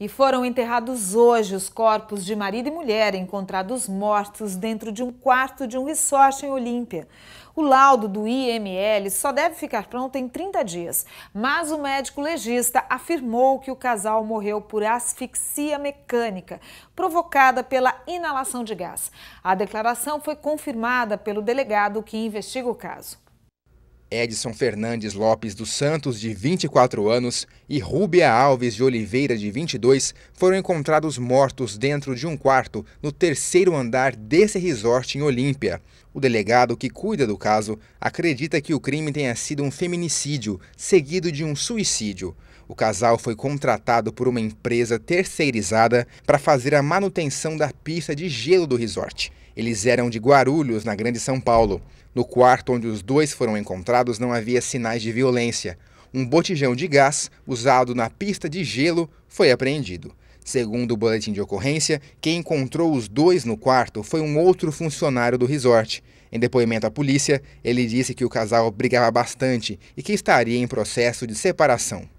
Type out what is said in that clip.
E foram enterrados hoje os corpos de marido e mulher encontrados mortos dentro de um quarto de um resort em Olímpia. O laudo do IML só deve ficar pronto em 30 dias, mas o médico legista afirmou que o casal morreu por asfixia mecânica, provocada pela inalação de gás. A declaração foi confirmada pelo delegado que investiga o caso. Edson Fernandes Lopes dos Santos, de 24 anos, e Rúbia Alves de Oliveira, de 22, foram encontrados mortos dentro de um quarto no terceiro andar desse resort em Olímpia. O delegado que cuida do caso acredita que o crime tenha sido um feminicídio, seguido de um suicídio. O casal foi contratado por uma empresa terceirizada para fazer a manutenção da pista de gelo do resort. Eles eram de Guarulhos, na Grande São Paulo. No quarto onde os dois foram encontrados não havia sinais de violência. Um botijão de gás usado na pista de gelo foi apreendido. Segundo o boletim de ocorrência, quem encontrou os dois no quarto foi um outro funcionário do resort. Em depoimento à polícia, ele disse que o casal brigava bastante e que estaria em processo de separação.